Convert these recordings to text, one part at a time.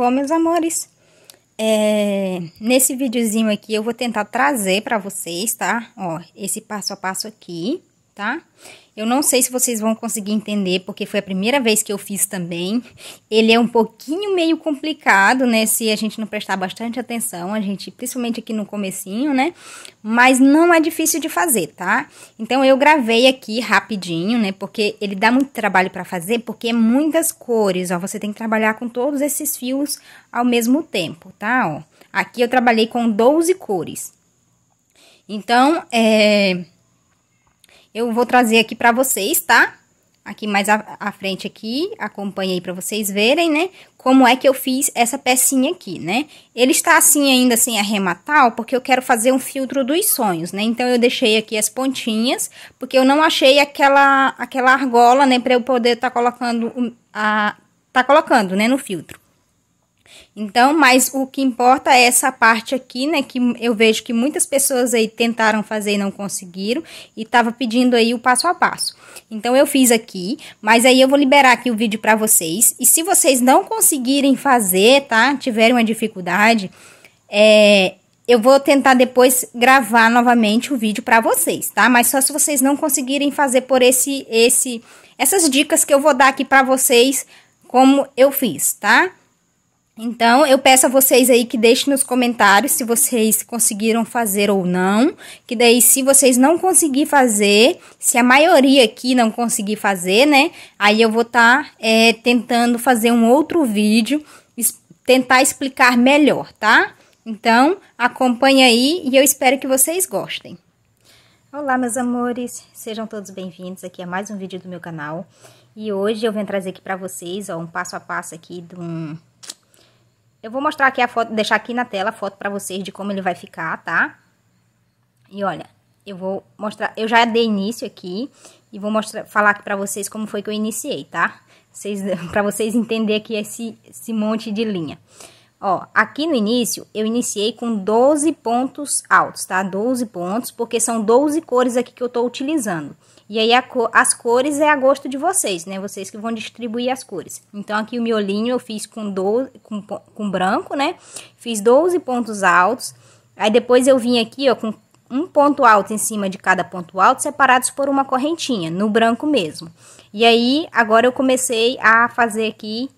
Bom, meus amores, é, nesse videozinho aqui eu vou tentar trazer para vocês, tá? Ó, esse passo a passo aqui tá? Eu não sei se vocês vão conseguir entender, porque foi a primeira vez que eu fiz também. Ele é um pouquinho meio complicado, né? Se a gente não prestar bastante atenção, a gente, principalmente aqui no comecinho, né? Mas não é difícil de fazer, tá? Então eu gravei aqui rapidinho, né? Porque ele dá muito trabalho para fazer, porque é muitas cores, ó. Você tem que trabalhar com todos esses fios ao mesmo tempo, tá? Ó, aqui eu trabalhei com 12 cores. Então, é eu vou trazer aqui para vocês, tá? Aqui mais à, frente aqui, acompanha aí para vocês verem, né? Como é que eu fiz essa pecinha aqui, né? Ele está assim ainda sem arrematar, porque eu quero fazer um filtro dos sonhos, né? Então, eu deixei aqui as pontinhas, porque eu não achei aquela, aquela argola, né? Para eu poder estar tá colocando, a, tá colocando, né? No filtro. Então, mas o que importa é essa parte aqui, né, que eu vejo que muitas pessoas aí tentaram fazer e não conseguiram, e tava pedindo aí o passo a passo. Então, eu fiz aqui, mas aí eu vou liberar aqui o vídeo para vocês, e se vocês não conseguirem fazer, tá, tiverem uma dificuldade, é, eu vou tentar depois gravar novamente o vídeo para vocês, tá? Mas só se vocês não conseguirem fazer por esse esse essas dicas que eu vou dar aqui para vocês como eu fiz, tá? Então, eu peço a vocês aí que deixem nos comentários se vocês conseguiram fazer ou não. Que daí, se vocês não conseguir fazer, se a maioria aqui não conseguir fazer, né? Aí eu vou estar tá, é, tentando fazer um outro vídeo, tentar explicar melhor, tá? Então, acompanha aí e eu espero que vocês gostem. Olá, meus amores! Sejam todos bem-vindos aqui a mais um vídeo do meu canal. E hoje eu venho trazer aqui para vocês, ó, um passo a passo aqui de um eu vou mostrar aqui a foto, deixar aqui na tela a foto para vocês de como ele vai ficar, tá? E olha, eu vou mostrar, eu já dei início aqui e vou mostrar, falar aqui pra vocês como foi que eu iniciei, tá? Vocês, pra vocês entenderem aqui esse, esse monte de linha. Ó, aqui no início eu iniciei com 12 pontos altos, tá? 12 pontos, porque são 12 cores aqui que eu tô utilizando. E aí as cores é a gosto de vocês, né? Vocês que vão distribuir as cores. Então aqui o miolinho eu fiz com 12 com, com branco, né? Fiz 12 pontos altos. Aí depois eu vim aqui, ó, com um ponto alto em cima de cada ponto alto, separados por uma correntinha, no branco mesmo. E aí, agora eu comecei a fazer aqui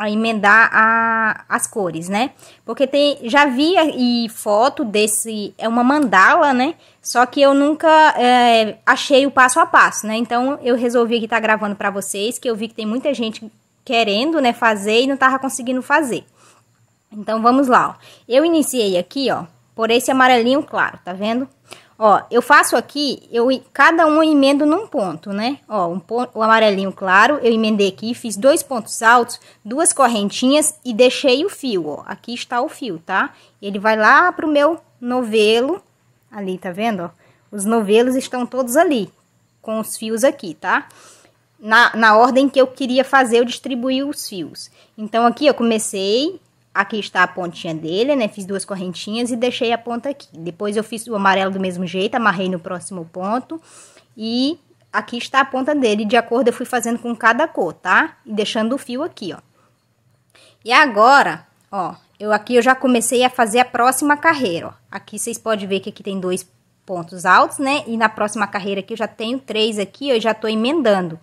a emendar a, as cores, né? Porque tem, já vi e foto desse, é uma mandala, né? Só que eu nunca é, achei o passo a passo, né? Então eu resolvi aqui estar tá gravando para vocês, que eu vi que tem muita gente querendo, né, fazer e não tava conseguindo fazer. Então vamos lá, ó. Eu iniciei aqui, ó, por esse amarelinho claro, tá vendo? Ó, eu faço aqui, eu cada um eu emendo num ponto, né? Ó, um ponto, o amarelinho claro, eu emendei aqui, fiz dois pontos altos, duas correntinhas e deixei o fio, ó. Aqui está o fio, tá? Ele vai lá pro meu novelo, ali, tá vendo, ó? Os novelos estão todos ali, com os fios aqui, tá? Na, na ordem que eu queria fazer, eu distribuí os fios. Então, aqui eu comecei aqui está a pontinha dele, né? Fiz duas correntinhas e deixei a ponta aqui. Depois eu fiz o amarelo do mesmo jeito, amarrei no próximo ponto e aqui está a ponta dele. De acordo eu fui fazendo com cada cor, tá? E deixando o fio aqui, ó. E agora, ó, eu aqui eu já comecei a fazer a próxima carreira, ó. Aqui vocês podem ver que aqui tem dois pontos altos, né? E na próxima carreira aqui eu já tenho três aqui, eu já tô emendando.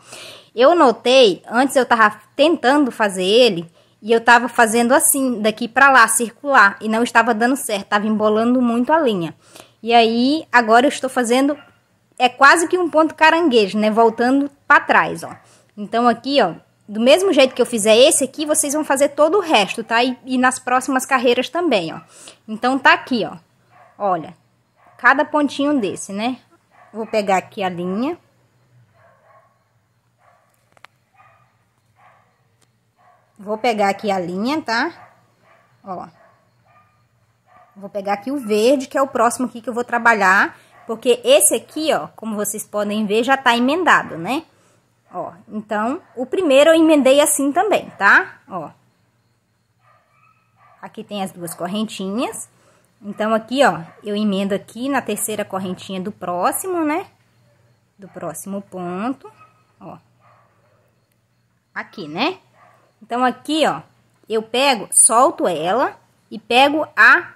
Eu notei, antes eu tava tentando fazer ele e eu estava fazendo assim, daqui para lá, circular, e não estava dando certo, estava embolando muito a linha. E aí, agora eu estou fazendo é quase que um ponto caranguejo, né? Voltando para trás, ó. Então aqui, ó, do mesmo jeito que eu fizer esse aqui, vocês vão fazer todo o resto, tá? E, e nas próximas carreiras também, ó. Então tá aqui, ó. Olha, cada pontinho desse, né? Vou pegar aqui a linha Vou pegar aqui a linha, tá? Ó. Vou pegar aqui o verde, que é o próximo aqui que eu vou trabalhar. Porque esse aqui, ó, como vocês podem ver, já tá emendado, né? Ó, então, o primeiro eu emendei assim também, tá? Ó. Aqui tem as duas correntinhas. Então, aqui, ó, eu emendo aqui na terceira correntinha do próximo, né? Do próximo ponto, ó. Aqui, né? Então, aqui, ó, eu pego, solto ela e pego a,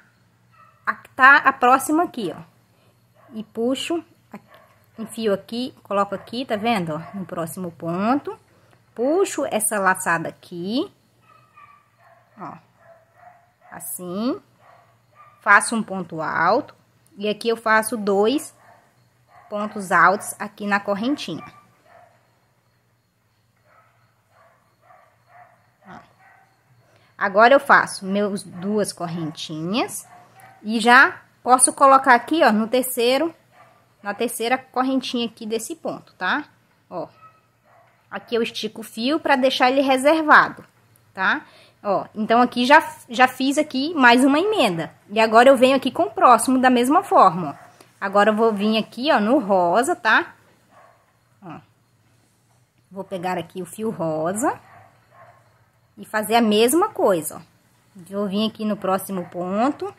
a que tá a próxima aqui, ó. E puxo, enfio aqui, coloco aqui, tá vendo, ó, no próximo ponto. Puxo essa laçada aqui, ó, assim. Faço um ponto alto e aqui eu faço dois pontos altos aqui na correntinha. Agora eu faço meus duas correntinhas e já posso colocar aqui, ó, no terceiro, na terceira correntinha aqui desse ponto, tá? Ó, aqui eu estico o fio para deixar ele reservado, tá? Ó, então aqui já, já fiz aqui mais uma emenda. E agora eu venho aqui com o próximo da mesma forma, ó. Agora eu vou vir aqui, ó, no rosa, tá? Ó. Vou pegar aqui o fio rosa. E fazer a mesma coisa, ó. Vou vir aqui no próximo ponto.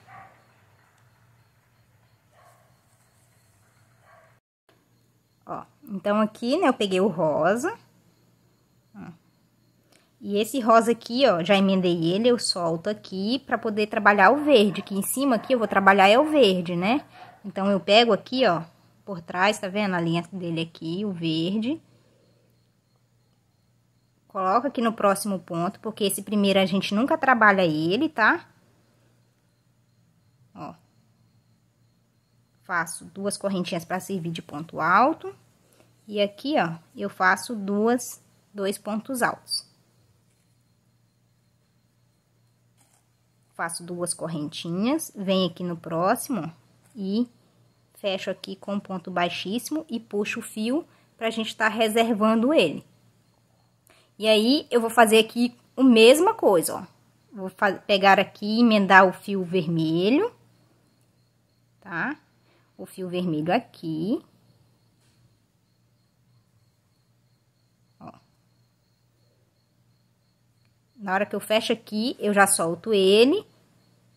Ó, então aqui, né, eu peguei o rosa. Ó. E esse rosa aqui, ó, já emendei ele, eu solto aqui pra poder trabalhar o verde. Aqui em cima, aqui, eu vou trabalhar é o verde, né? Então, eu pego aqui, ó, por trás, tá vendo? A linha dele aqui, o verde. Coloca aqui no próximo ponto, porque esse primeiro a gente nunca trabalha ele, tá? Ó. Faço duas correntinhas para servir de ponto alto. E aqui, ó, eu faço duas, dois pontos altos. Faço duas correntinhas, venho aqui no próximo e fecho aqui com ponto baixíssimo e puxo o fio pra gente estar tá reservando ele. E aí, eu vou fazer aqui a mesma coisa, ó. Vou pegar aqui, emendar o fio vermelho, tá? O fio vermelho aqui. Ó. Na hora que eu fecho aqui, eu já solto ele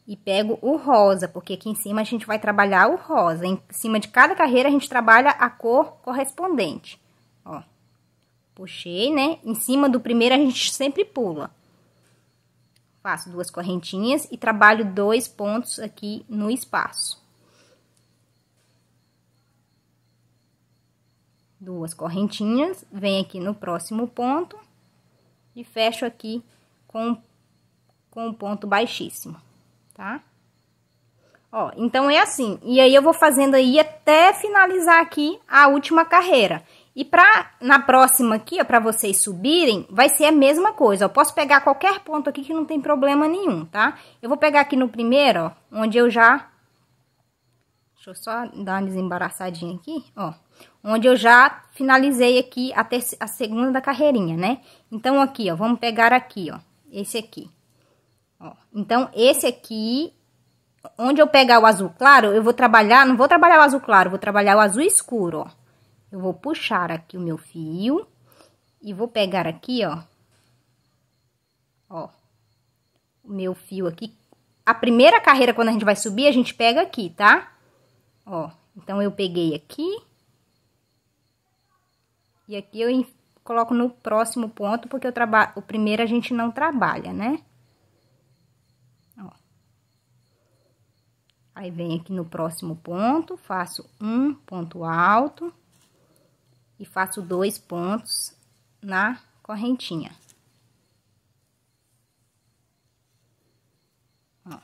e pego o rosa, porque aqui em cima a gente vai trabalhar o rosa. Em cima de cada carreira, a gente trabalha a cor correspondente. Puxei, né? Em cima do primeiro a gente sempre pula. Faço duas correntinhas e trabalho dois pontos aqui no espaço. Duas correntinhas, venho aqui no próximo ponto e fecho aqui com, com um ponto baixíssimo, tá? Ó, então é assim. E aí eu vou fazendo aí até finalizar aqui a última carreira. E pra, na próxima aqui, ó, pra vocês subirem, vai ser a mesma coisa, ó. Posso pegar qualquer ponto aqui que não tem problema nenhum, tá? Eu vou pegar aqui no primeiro, ó, onde eu já... Deixa eu só dar uma desembaraçadinha aqui, ó. Onde eu já finalizei aqui a, a segunda da carreirinha, né? Então, aqui, ó, vamos pegar aqui, ó, esse aqui. Ó, então, esse aqui, onde eu pegar o azul claro, eu vou trabalhar, não vou trabalhar o azul claro, vou trabalhar o azul escuro, ó. Eu vou puxar aqui o meu fio e vou pegar aqui, ó, ó, o meu fio aqui. A primeira carreira, quando a gente vai subir, a gente pega aqui, tá? Ó, então eu peguei aqui. E aqui eu coloco no próximo ponto, porque eu trabalho, o primeiro a gente não trabalha, né? Ó. Aí, vem aqui no próximo ponto, faço um ponto alto e faço dois pontos na correntinha. Ó,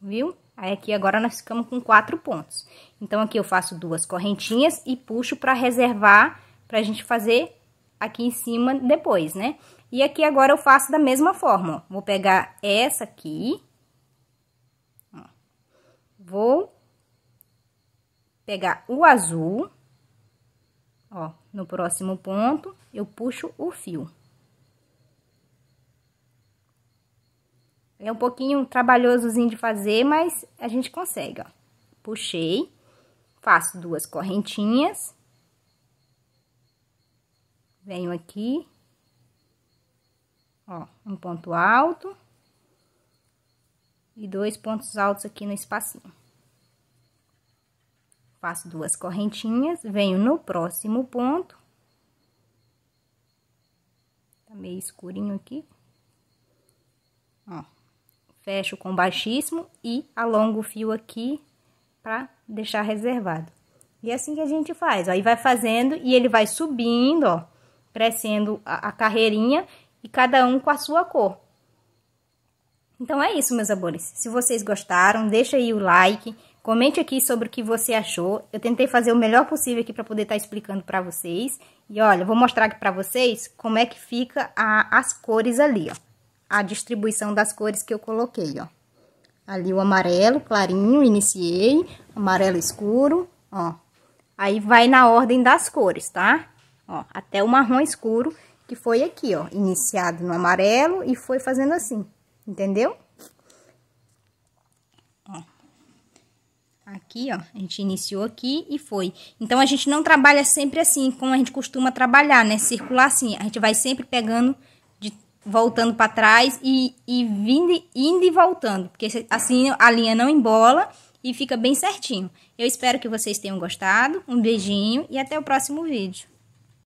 viu? Aí aqui agora nós ficamos com quatro pontos. Então, aqui eu faço duas correntinhas e puxo para reservar pra gente fazer aqui em cima depois, né? E aqui agora eu faço da mesma forma, ó. Vou pegar essa aqui, ó. Vou pegar o azul Ó, no próximo ponto, eu puxo o fio. É um pouquinho trabalhosozinho de fazer, mas a gente consegue, ó. Puxei, faço duas correntinhas. Venho aqui. Ó, um ponto alto. E dois pontos altos aqui no espacinho faço duas correntinhas, venho no próximo ponto. Tá meio escurinho aqui. Ó, fecho com baixíssimo e alongo o fio aqui pra deixar reservado. E é assim que a gente faz, Aí vai fazendo e ele vai subindo, ó, crescendo a, a carreirinha e cada um com a sua cor. Então é isso, meus amores. Se vocês gostaram, deixa aí o like, Comente aqui sobre o que você achou. Eu tentei fazer o melhor possível aqui para poder estar tá explicando para vocês. E olha, vou mostrar aqui para vocês como é que fica a, as cores ali, ó. A distribuição das cores que eu coloquei, ó. Ali o amarelo clarinho, iniciei, amarelo escuro, ó. Aí vai na ordem das cores, tá? Ó, até o marrom escuro, que foi aqui, ó, iniciado no amarelo e foi fazendo assim, entendeu? Aqui, ó, a gente iniciou aqui e foi. Então, a gente não trabalha sempre assim, como a gente costuma trabalhar, né? Circular assim. A gente vai sempre pegando, de, voltando para trás e, e vindo, indo e voltando. Porque assim a linha não embola e fica bem certinho. Eu espero que vocês tenham gostado. Um beijinho e até o próximo vídeo.